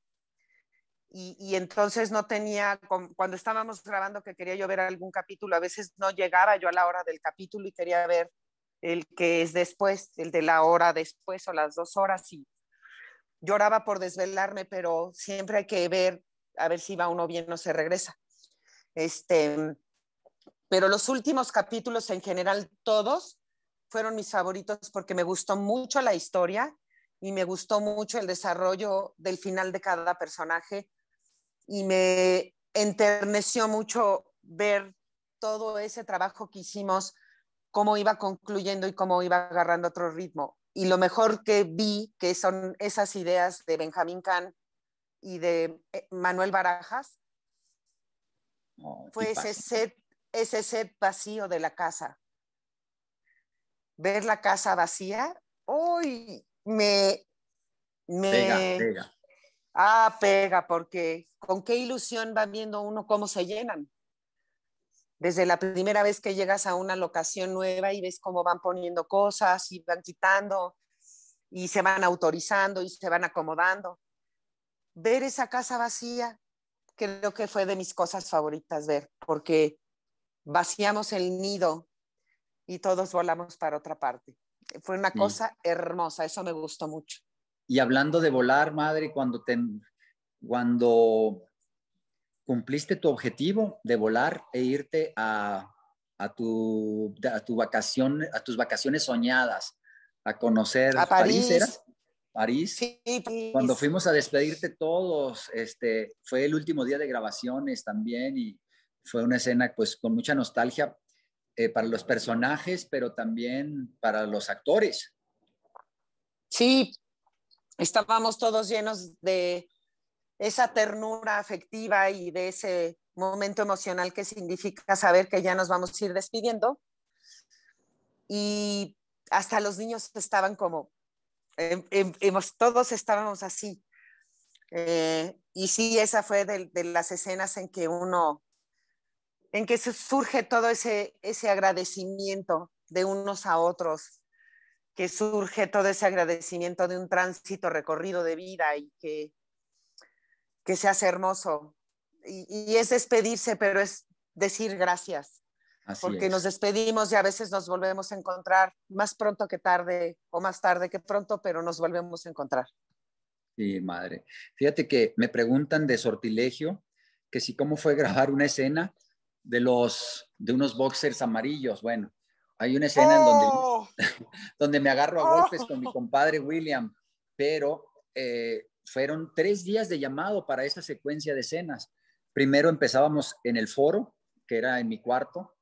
y, entonces no tenía, cuando estábamos grabando que quería yo ver algún capítulo, a veces no llegaba yo a la hora del capítulo y quería ver el que es después, el de la hora después o las dos horas y lloraba por desvelarme, pero siempre hay que ver a ver si va uno bien o se regresa. Este, pero los últimos capítulos en general, todos fueron mis favoritos porque me gustó mucho la historia y me gustó mucho el desarrollo del final de cada personaje y me enterneció mucho ver todo ese trabajo que hicimos, cómo iba concluyendo y cómo iba agarrando otro ritmo. Y lo mejor que vi, que son esas ideas de Benjamín Kahn y de eh, Manuel Barajas, oh, fue ese set, ese set vacío de la casa. Ver la casa vacía, hoy me... me Ah, pega, porque con qué ilusión va viendo uno cómo se llenan. Desde la primera vez que llegas a una locación nueva y ves cómo van poniendo cosas y van quitando y se van autorizando y se van acomodando. Ver esa casa vacía creo que fue de mis cosas favoritas ver, porque vaciamos el nido y todos volamos para otra parte. Fue una mm. cosa hermosa, eso me gustó mucho. Y hablando de volar, madre, cuando, cuando cumpliste tu objetivo de volar e irte a, tu, vacación, a tus vacaciones soñadas, a conocer a París. París. Sí, Cuando fuimos a despedirte todos, este, fue el último día de grabaciones también y fue una escena pues con mucha nostalgia eh, para los personajes, pero también para los actores. Sí, estábamos todos llenos de esa ternura afectiva y de ese momento emocional que significa saber que ya nos vamos a ir despidiendo. Y hasta los niños estaban como, em, em, todos estábamos así. Eh, y sí, esa fue de, las escenas en que uno, en que surge todo ese, ese agradecimiento de unos a otros que surge todo ese agradecimiento de un tránsito recorrido de vida y que, que se hace hermoso. Y, es despedirse, pero es decir gracias. porque nos despedimos y a veces nos volvemos a encontrar más pronto que tarde o más tarde que pronto, pero nos volvemos a encontrar. Sí, madre. Fíjate que me preguntan de sortilegio que si cómo fue grabar una escena de los de unos boxers amarillos. Bueno, hay una escena en donde, oh. donde me agarro a oh. golpes con mi compadre William, pero eh, fueron tres días de llamado para esa secuencia de escenas. Primero empezábamos en el foro, que era en mi cuarto,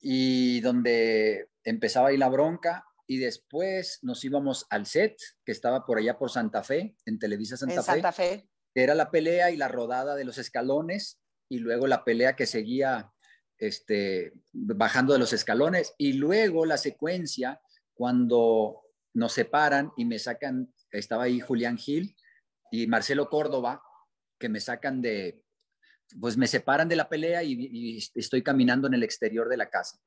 y donde empezaba ahí la bronca, y después nos íbamos al set, que estaba por allá por Santa Fe, en Televisa Santa, Santa Fe. Era la pelea y la rodada de los escalones, y luego la pelea que seguía este, bajando de los escalones y luego la secuencia cuando nos separan y me sacan, estaba ahí Julián Gil y Marcelo Córdoba, que me sacan de, pues me separan de la pelea y, estoy caminando en el exterior de la casa.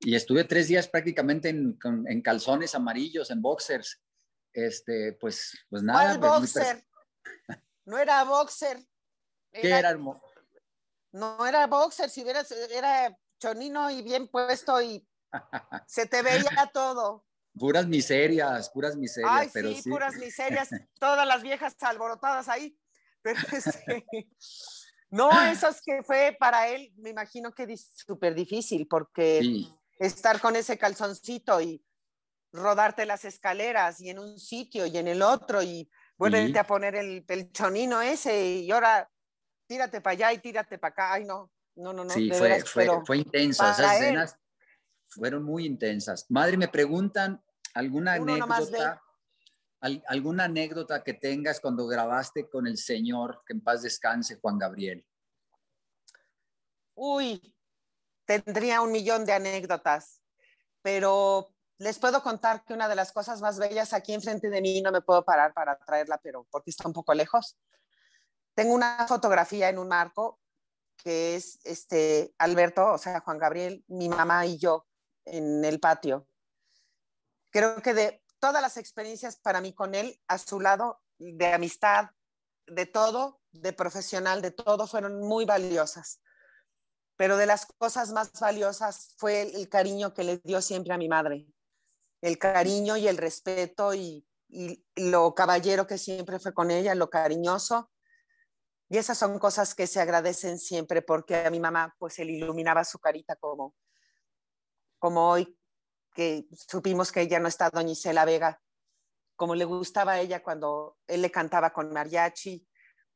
Y estuve tres días prácticamente en, calzones amarillos, en boxers. Este, pues, pues nada. Pues, no era boxer. Era... No era boxer, si hubiera, era chonino y bien puesto y se te veía todo. Puras miserias, puras miserias. sí, puras miserias, todas las viejas alborotadas ahí. Este, no, eso es que fue para él, me imagino que súper difícil, porque estar con ese calzoncito y rodarte las escaleras y en un sitio y en el otro y volverte a poner el, el chonino ese y ahora tírate para allá y tírate para acá. Ay, no, no, no, no. Sí, fue, intensa. Esas escenas fueron muy intensas. Madre, me preguntan alguna anécdota. alguna anécdota que tengas cuando grabaste con el señor, que en paz descanse, Juan Gabriel. Uy, tendría un millón de anécdotas, pero les puedo contar que una de las cosas más bellas aquí enfrente de mí, no me puedo parar para traerla, pero porque está un poco lejos, tengo una fotografía en un marco que es este Alberto, o sea, Juan Gabriel, mi mamá y yo en el patio. Creo que de todas las experiencias para mí con él, a su lado, de amistad, de todo, de profesional, de todo, fueron muy valiosas. Pero de las cosas más valiosas fue el, cariño que le dio siempre a mi madre. El cariño y el respeto y lo caballero que siempre fue con ella, lo cariñoso y esas son cosas que se agradecen siempre porque a mi mamá pues él le iluminaba su carita como, como hoy que supimos que ella no está doña Isela Vega, como le gustaba a ella cuando él le cantaba con mariachi,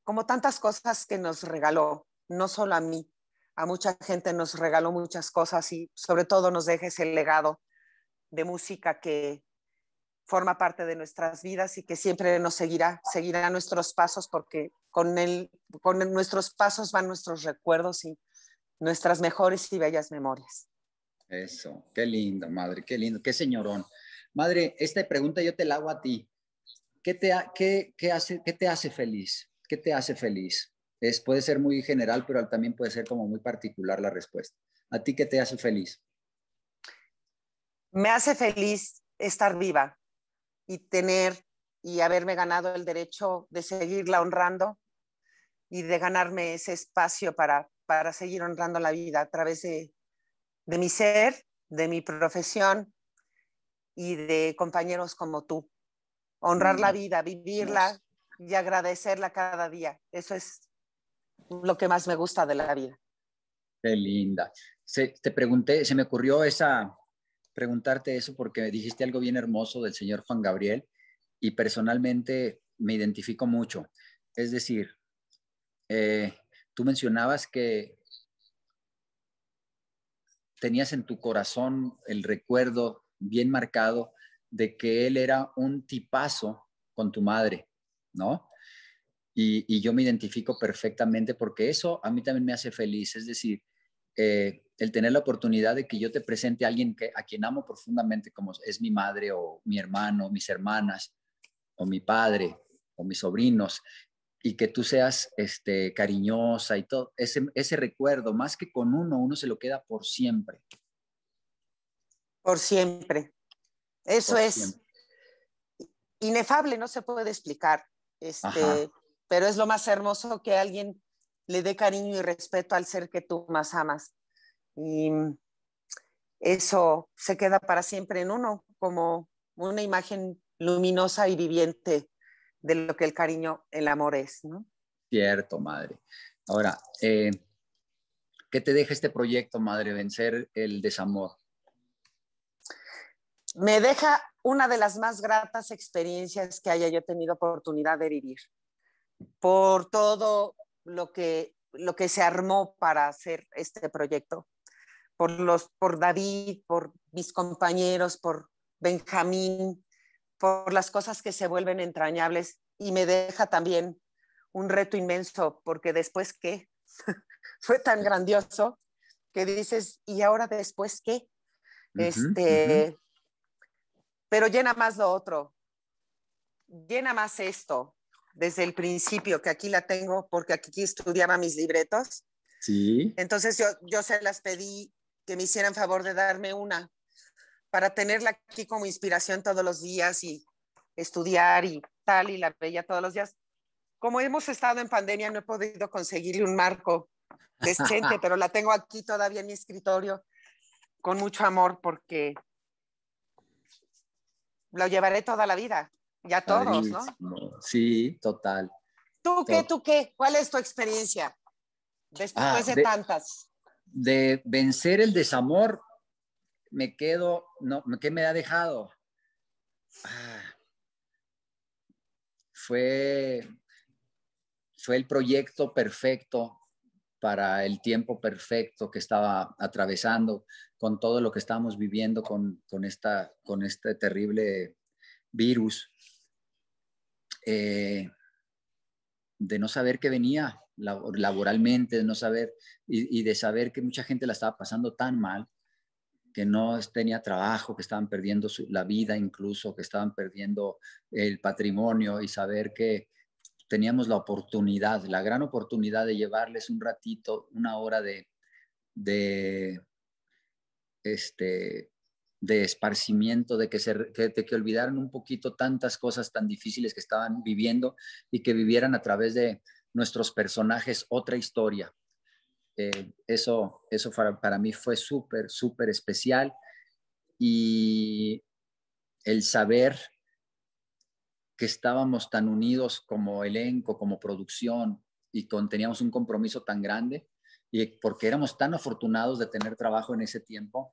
como tantas cosas que nos regaló, no solo a mí, a mucha gente nos regaló muchas cosas y sobre todo nos deja ese legado de música que, forma parte de nuestras vidas y que siempre nos seguirá, seguirá nuestros pasos porque con, él, con nuestros pasos van nuestros recuerdos y nuestras mejores y bellas memorias. Eso, qué lindo, madre, qué lindo, qué señorón. Madre, esta pregunta yo te la hago a ti. ¿Qué te, hace, hace feliz? ¿Qué te hace feliz? Es, puede ser muy general, pero también puede ser como muy particular la respuesta. ¿A ti qué te hace feliz? Me hace feliz estar viva, y tener y haberme ganado el derecho de seguirla honrando y de ganarme ese espacio para, para seguir honrando la vida a través de, mi ser, de mi profesión y de compañeros como tú. Honrar la vida, vivirla y agradecerla cada día. Eso es lo que más me gusta de la vida. Qué linda. Se, te pregunté, se me ocurrió esa, preguntarte eso porque dijiste algo bien hermoso del señor Juan Gabriel y personalmente me identifico mucho. Es decir, eh, tú mencionabas que tenías en tu corazón el recuerdo bien marcado de que él era un tipazo con tu madre, ¿no? y, yo me identifico perfectamente porque eso a mí también me hace feliz, es decir, eh, el tener la oportunidad de que yo te presente a alguien que, a quien amo profundamente, como es mi madre o mi hermano, mis hermanas, o mi padre, o mis sobrinos, y que tú seas este, cariñosa y todo, ese, recuerdo, más que con uno, uno se lo queda por siempre. Por siempre. Eso es inefable, no se puede explicar, este, pero es lo más hermoso que alguien le dé cariño y respeto al ser que tú más amas. Y eso se queda para siempre en uno como una imagen luminosa y viviente de lo que el cariño, el amor es. Cierto, madre. Ahora, eh, ¿qué te deja este proyecto, madre, vencer el desamor? Me deja una de las más gratas experiencias que haya yo tenido oportunidad de vivir. Por todo lo que, lo que se armó para hacer este proyecto, por, los, por David, por mis compañeros, por Benjamín, por las cosas que se vuelven entrañables y me deja también un reto inmenso, porque después qué fue tan grandioso que dices, ¿y ahora después qué? Este, pero llena más lo otro, llena más esto, desde el principio, que aquí la tengo porque aquí estudiaba mis libretos. Sí. Entonces yo, yo se las pedí que me hicieran favor de darme una para tenerla aquí como inspiración todos los días y estudiar y tal, y la veía todos los días. Como hemos estado en pandemia, no he podido conseguirle un marco decente, pero la tengo aquí todavía en mi escritorio con mucho amor porque lo llevaré toda la vida. Ya todos, ¿no? Sí, total. ¿Tú qué, tú qué? ¿Cuál es tu experiencia después ah, de, tantas? De vencer el desamor, me quedo, no, ¿qué me ha dejado? Ah. fue, fue el proyecto perfecto para el tiempo perfecto que estaba atravesando con todo lo que estábamos viviendo con, con, esta, con este terrible virus eh, de no saber qué venía laboralmente, de no saber y, de saber que mucha gente la estaba pasando tan mal, que no tenía trabajo, que estaban perdiendo la vida incluso, que estaban perdiendo el patrimonio y saber que teníamos la oportunidad, la gran oportunidad de llevarles un ratito, una hora de, de este, de esparcimiento, de que, se, que, que olvidaran un poquito tantas cosas tan difíciles que estaban viviendo y que vivieran a través de nuestros personajes otra historia. Eh, eso eso para, mí fue súper, súper especial y el saber que estábamos tan unidos como elenco, como producción y con, teníamos un compromiso tan grande y porque éramos tan afortunados de tener trabajo en ese tiempo,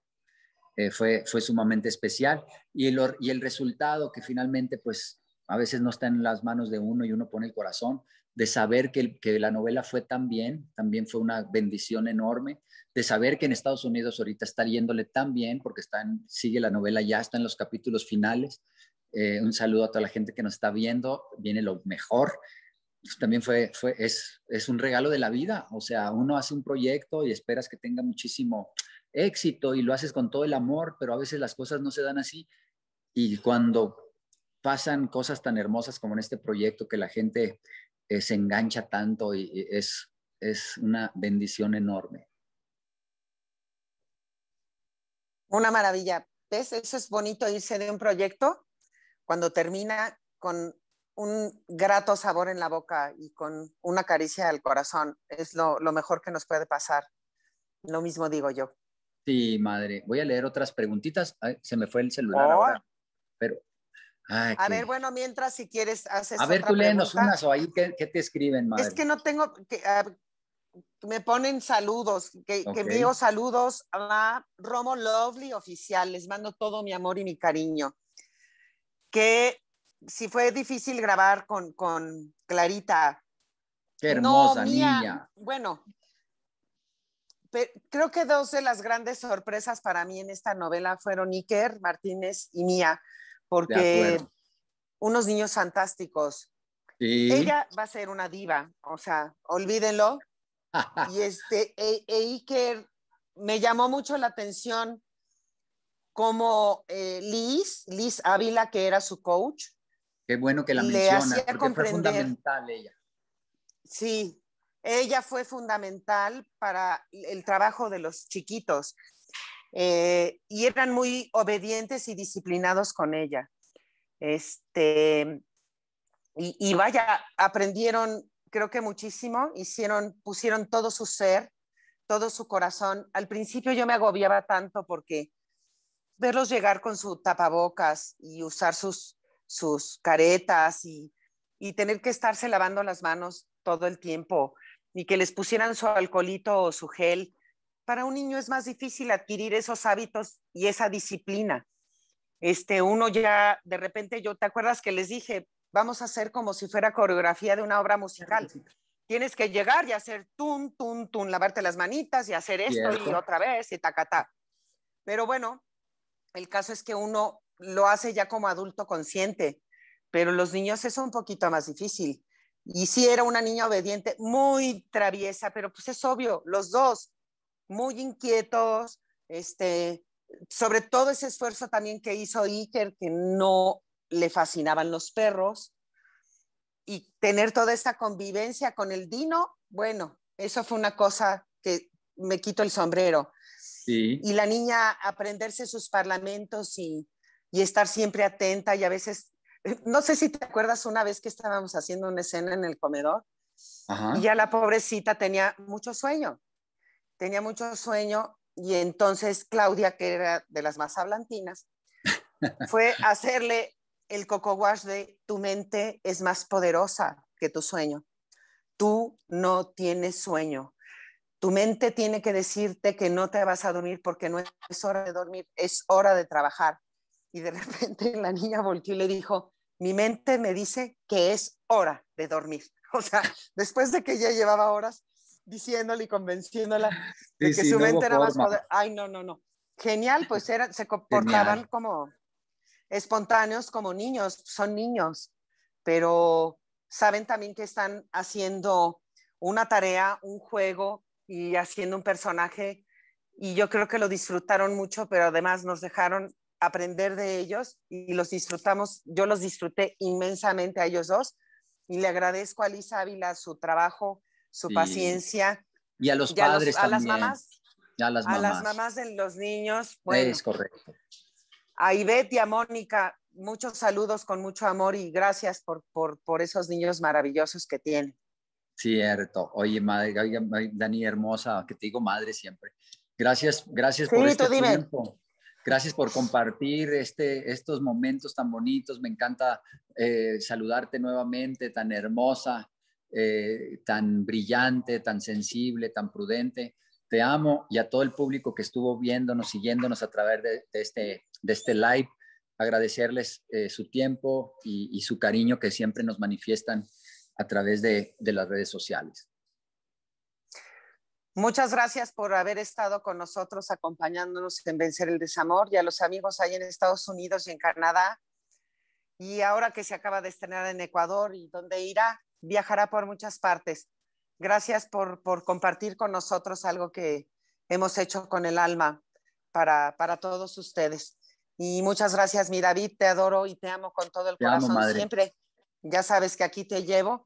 eh, fue, fue sumamente especial. Y el, y el resultado que finalmente, pues, a veces no está en las manos de uno y uno pone el corazón, de saber que, que la novela fue tan bien, también fue una bendición enorme, de saber que en Estados Unidos ahorita está yéndole tan bien, porque está sigue la novela, ya está en los capítulos finales. Eh, un saludo a toda la gente que nos está viendo, viene lo mejor. También fue, fue es, es un regalo de la vida, o sea, uno hace un proyecto y esperas que tenga muchísimo éxito y lo haces con todo el amor, pero a veces las cosas no se dan así. Y cuando pasan cosas tan hermosas como en este proyecto que la gente eh, se engancha tanto y, es, es una bendición enorme. Una maravilla. Eso es bonito irse de un proyecto cuando termina con un grato sabor en la boca y con una caricia al corazón. Es lo mejor que nos puede pasar. Lo mismo digo yo. Sí, este, madre. Voy a leer otras preguntitas. se me fue el celular oh. Pero. a ver, bueno, mientras si quieres haces. A ver, tú léenos unas o ahí ¿qué, te escriben, Es que no tengo. Que, ah, me ponen saludos, que, okay. saludos a Romo Lovely Oficial. Les mando todo mi amor y mi cariño. Que si fue difícil grabar con, con Clarita. Qué hermosa no, mía, Bueno, creo que dos de las grandes sorpresas para mí en esta novela fueron Iker Martínez y Mía, porque unos niños fantásticos. Ella va a ser una diva, o sea, olvídenlo. y este, e, e Iker, me llamó mucho la atención como eh, Liz, Liz Ávila, que era su coach. Qué bueno que la menciona fundamental ella. Sí, ella fue fundamental para el trabajo de los chiquitos eh, y eran muy obedientes y disciplinados con ella. Este, y, vaya, aprendieron, creo que muchísimo, hicieron, pusieron todo su ser, todo su corazón. Al principio yo me agobiaba tanto porque verlos llegar con su tapabocas y usar sus, caretas y tener que estarse lavando las manos todo el tiempo ni que les pusieran su alcoholito o su gel. Para un niño es más difícil adquirir esos hábitos y esa disciplina. Este, uno ya, de repente, yo, ¿te acuerdas que les dije, vamos a hacer como si fuera coreografía de una obra musical? Tienes que llegar y hacer tun, tun, tun, lavarte las manitas y hacer esto y otra vez y ta. Pero bueno, el caso es que uno lo hace ya como adulto consciente, pero los niños es un poquito más difícil. Y sí era una niña obediente, muy traviesa, pero pues es obvio, los dos, muy inquietos, este, sobre todo ese esfuerzo también que hizo Iker, que no le fascinaban los perros, y tener toda esta convivencia con el Dino, bueno, eso fue una cosa que me quito el sombrero. Sí. Y la niña aprenderse sus parlamentos y, y estar siempre atenta y a veces eh, no sé si te acuerdas una vez que estábamos haciendo una escena en el comedor y ya la pobrecita tenía mucho sueño, tenía mucho sueño y entonces Claudia, que era de las más hablantinas, fue a hacerle el coco wash de tu mente es más poderosa que tu sueño. Tú no tienes sueño. Tu mente tiene que decirte que no te vas a dormir porque no es hora de dormir, es hora de trabajar y de repente la niña volteó y le dijo, mi mente me dice que es hora de dormir. O sea, después de que ya llevaba horas diciéndole y convenciéndola de que su mente era más Ay, no, no, no. Genial, pues era, se comportaban como espontáneos, como niños, son niños, pero saben también que están haciendo una tarea, un juego y haciendo un personaje. Y yo creo que lo disfrutaron mucho, pero además nos dejaron aprender de ellos y los disfrutamos, yo los disfruté inmensamente a ellos dos y le agradezco a Liz Ávila su trabajo, su paciencia. Y a los padres a Las mamás, a las mamás. de los niños. correcto. A Ivette y a Mónica, muchos saludos con mucho amor y gracias por, por, por esos niños maravillosos que tienen. Cierto. Oye, madre, Dani, hermosa, que te digo madre siempre. Gracias, gracias por este tiempo. Gracias por compartir este, estos momentos tan bonitos. Me encanta eh, saludarte nuevamente, tan hermosa, eh, tan brillante, tan sensible, tan prudente. Te amo y a todo el público que estuvo viéndonos, siguiéndonos a través de, este, de este live, agradecerles eh, su tiempo y, y, su cariño que siempre nos manifiestan a través de las redes sociales. Muchas gracias por haber estado con nosotros acompañándonos en Vencer el Desamor y a los amigos ahí en Estados Unidos y en Canadá. Y ahora que se acaba de estrenar en Ecuador y donde irá, viajará por muchas partes. Gracias por, compartir con nosotros algo que hemos hecho con el alma para, todos ustedes. Y muchas gracias, mi David, te adoro y te amo con todo el corazón siempre. Ya sabes que aquí te llevo.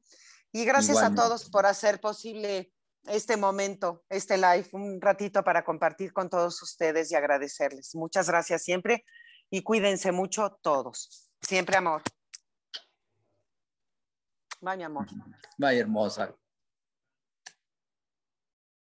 Y gracias a todos por hacer posible este momento, este live, un ratito para compartir con todos ustedes y agradecerles. Muchas gracias siempre y cuídense mucho todos. Siempre amor. Bye, mi amor. Bye, hermosa.